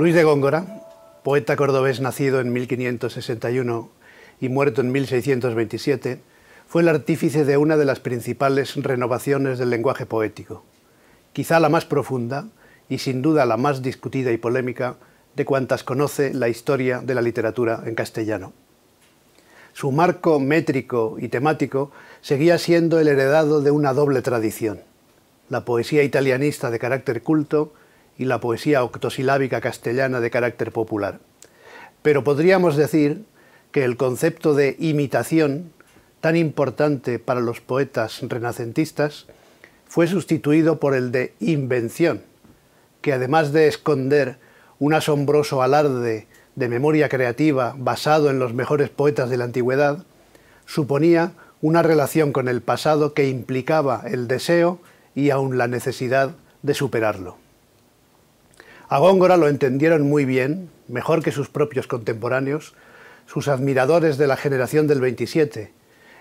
Luis de Góngora, poeta cordobés nacido en 1561 y muerto en 1627, fue el artífice de una de las principales renovaciones del lenguaje poético, quizá la más profunda y sin duda la más discutida y polémica de cuantas conoce la historia de la literatura en castellano. Su marco métrico y temático seguía siendo el heredado de una doble tradición, la poesía italianista de carácter culto y la poesía octosilábica castellana de carácter popular. Pero podríamos decir que el concepto de imitación, tan importante para los poetas renacentistas, fue sustituido por el de invención, que además de esconder un asombroso alarde de memoria creativa basado en los mejores poetas de la antigüedad, suponía una relación con el pasado que implicaba el deseo y aún la necesidad de superarlo. A Góngora lo entendieron muy bien, mejor que sus propios contemporáneos, sus admiradores de la generación del 27,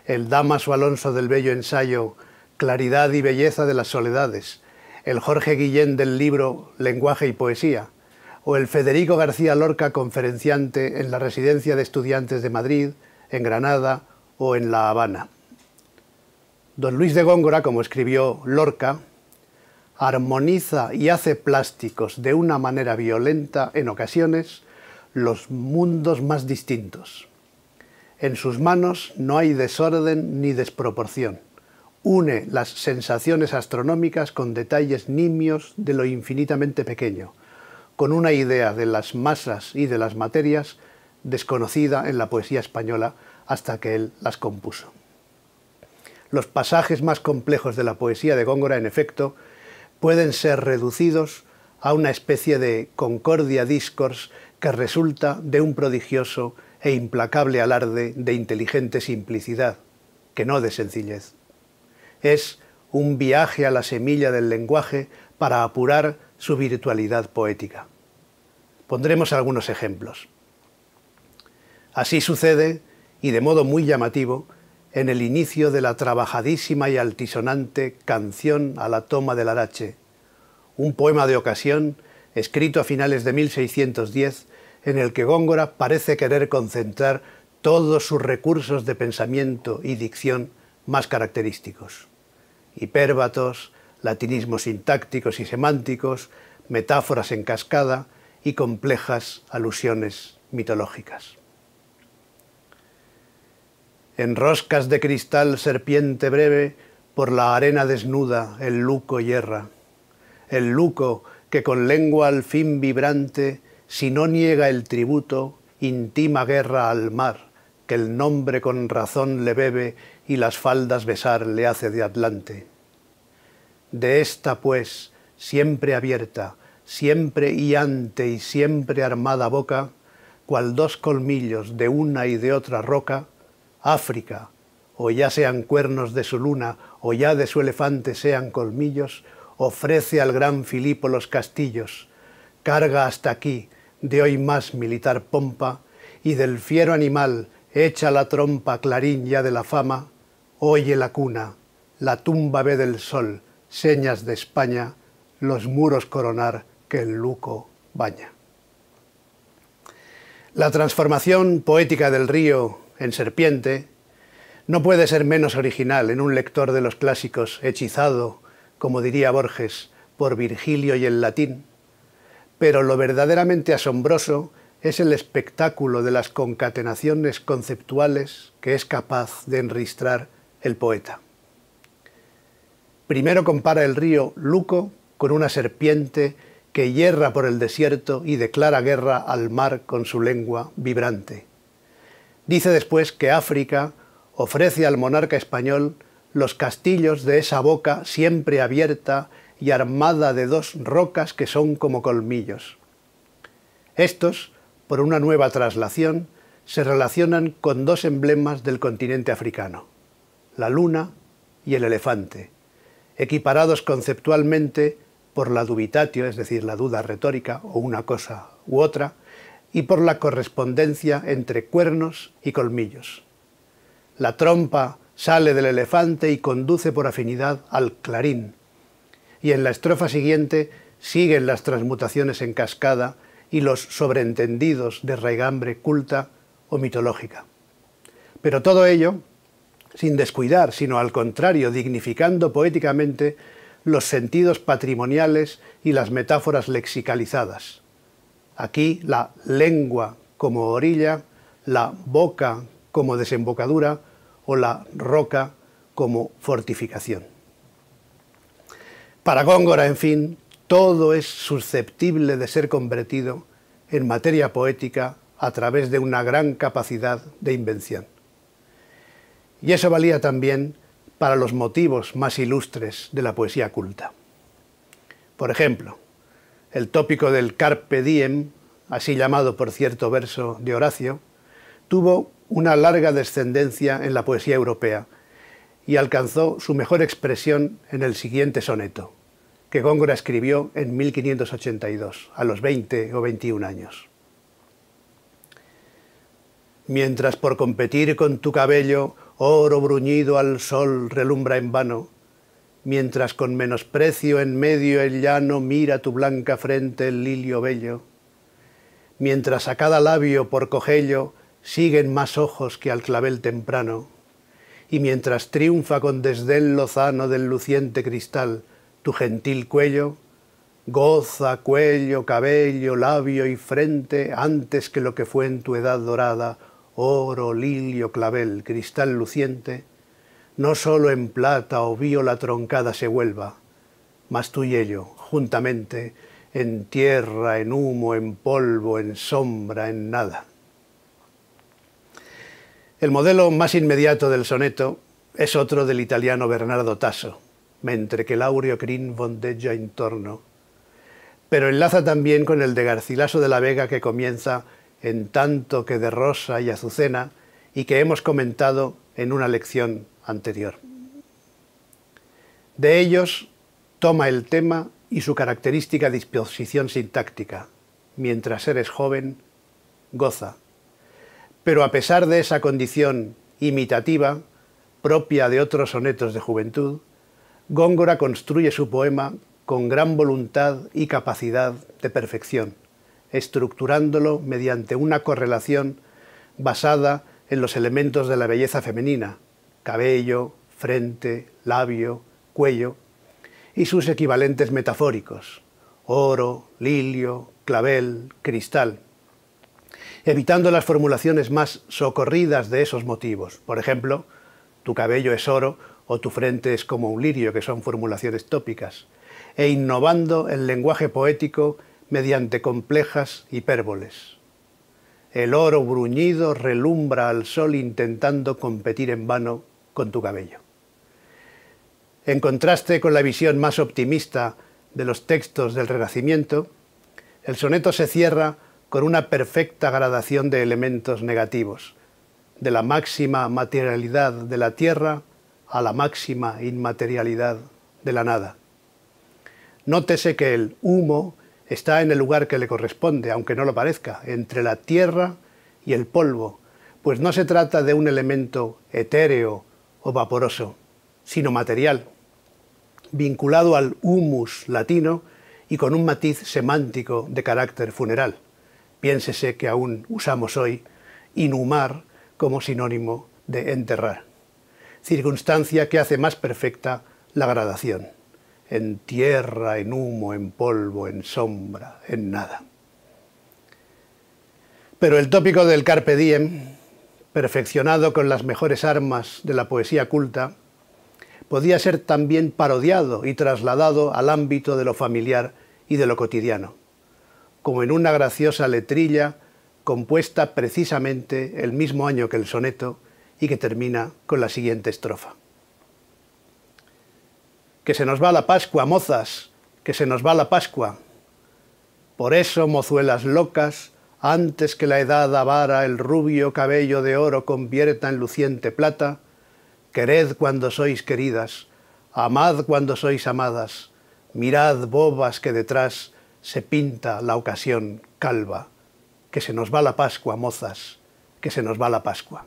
el Damaso Alonso del bello ensayo Claridad y Belleza de las Soledades, el Jorge Guillén del libro Lenguaje y Poesía, o el Federico García Lorca conferenciante en la Residencia de Estudiantes de Madrid, en Granada o en La Habana. Don Luis de Góngora, como escribió Lorca, armoniza y hace plásticos de una manera violenta en ocasiones los mundos más distintos. En sus manos no hay desorden ni desproporción. Une las sensaciones astronómicas con detalles nimios de lo infinitamente pequeño, con una idea de las masas y de las materias desconocida en la poesía española hasta que él las compuso. Los pasajes más complejos de la poesía de Góngora, en efecto, pueden ser reducidos a una especie de concordia discors que resulta de un prodigioso e implacable alarde de inteligente simplicidad, que no de sencillez. Es un viaje a la semilla del lenguaje para apurar su virtualidad poética. Pondremos algunos ejemplos. Así sucede, y de modo muy llamativo, en el inicio de la trabajadísima y altisonante Canción a la toma del Arache, un poema de ocasión escrito a finales de 1610 en el que Góngora parece querer concentrar todos sus recursos de pensamiento y dicción más característicos. Hipérbatos, latinismos sintácticos y semánticos, metáforas en cascada y complejas alusiones mitológicas en roscas de cristal serpiente breve, por la arena desnuda el luco yerra. El luco que con lengua al fin vibrante, si no niega el tributo, intima guerra al mar, que el nombre con razón le bebe y las faldas besar le hace de atlante. De esta, pues, siempre abierta, siempre hiante y siempre armada boca, cual dos colmillos de una y de otra roca, África, o ya sean cuernos de su luna, o ya de su elefante sean colmillos, ofrece al gran Filipo los castillos, carga hasta aquí, de hoy más militar pompa, y del fiero animal echa la trompa clarín ya de la fama, oye la cuna, la tumba ve del sol, señas de España, los muros coronar que el luco baña. La transformación poética del río en serpiente, no puede ser menos original en un lector de los clásicos hechizado, como diría Borges, por Virgilio y el latín, pero lo verdaderamente asombroso es el espectáculo de las concatenaciones conceptuales que es capaz de enristrar el poeta. Primero compara el río Luco con una serpiente que hierra por el desierto y declara guerra al mar con su lengua vibrante. Dice después que África ofrece al monarca español los castillos de esa boca siempre abierta y armada de dos rocas que son como colmillos. Estos, por una nueva traslación, se relacionan con dos emblemas del continente africano, la luna y el elefante, equiparados conceptualmente por la dubitatio, es decir, la duda retórica o una cosa u otra, y por la correspondencia entre cuernos y colmillos. La trompa sale del elefante y conduce por afinidad al clarín. Y en la estrofa siguiente siguen las transmutaciones en cascada y los sobreentendidos de raigambre culta o mitológica. Pero todo ello, sin descuidar, sino al contrario, dignificando poéticamente los sentidos patrimoniales y las metáforas lexicalizadas. Aquí la lengua como orilla, la boca como desembocadura o la roca como fortificación. Para Góngora, en fin, todo es susceptible de ser convertido en materia poética a través de una gran capacidad de invención. Y eso valía también para los motivos más ilustres de la poesía culta. Por ejemplo, el tópico del carpe diem, así llamado por cierto verso de Horacio, tuvo una larga descendencia en la poesía europea y alcanzó su mejor expresión en el siguiente soneto, que Góngora escribió en 1582, a los 20 o 21 años. Mientras por competir con tu cabello, oro bruñido al sol relumbra en vano, mientras con menosprecio en medio el llano mira tu blanca frente el lilio bello, mientras a cada labio por cogello siguen más ojos que al clavel temprano, y mientras triunfa con desdén lozano del luciente cristal tu gentil cuello, goza cuello, cabello, labio y frente antes que lo que fue en tu edad dorada, oro, lilio, clavel, cristal luciente, no solo en plata o viola troncada se vuelva, mas tú y ello, juntamente, en tierra, en humo, en polvo, en sombra, en nada. El modelo más inmediato del soneto es otro del italiano Bernardo Tasso, mentre que l'aurio crin bondeggia intorno, pero enlaza también con el de Garcilaso de la Vega que comienza en tanto que de rosa y azucena y que hemos comentado en una lección anterior. De ellos toma el tema y su característica disposición sintáctica. Mientras eres joven, goza. Pero a pesar de esa condición imitativa, propia de otros sonetos de juventud, Góngora construye su poema con gran voluntad y capacidad de perfección, estructurándolo mediante una correlación basada en los elementos de la belleza femenina, cabello, frente, labio, cuello, y sus equivalentes metafóricos, oro, lilio, clavel, cristal, evitando las formulaciones más socorridas de esos motivos. Por ejemplo, tu cabello es oro o tu frente es como un lirio, que son formulaciones tópicas, e innovando el lenguaje poético mediante complejas hipérboles. El oro bruñido relumbra al sol intentando competir en vano con tu cabello. En contraste con la visión más optimista de los textos del Renacimiento, el soneto se cierra con una perfecta gradación de elementos negativos, de la máxima materialidad de la tierra a la máxima inmaterialidad de la nada. Nótese que el humo Está en el lugar que le corresponde, aunque no lo parezca, entre la tierra y el polvo, pues no se trata de un elemento etéreo o vaporoso, sino material, vinculado al humus latino y con un matiz semántico de carácter funeral. Piénsese que aún usamos hoy inhumar como sinónimo de enterrar, circunstancia que hace más perfecta la gradación en tierra, en humo, en polvo, en sombra, en nada. Pero el tópico del carpe diem, perfeccionado con las mejores armas de la poesía culta, podía ser también parodiado y trasladado al ámbito de lo familiar y de lo cotidiano, como en una graciosa letrilla compuesta precisamente el mismo año que el soneto y que termina con la siguiente estrofa que se nos va la Pascua, mozas, que se nos va la Pascua. Por eso, mozuelas locas, antes que la edad avara el rubio cabello de oro convierta en luciente plata, quered cuando sois queridas, amad cuando sois amadas, mirad bobas que detrás se pinta la ocasión calva, que se nos va la Pascua, mozas, que se nos va la Pascua.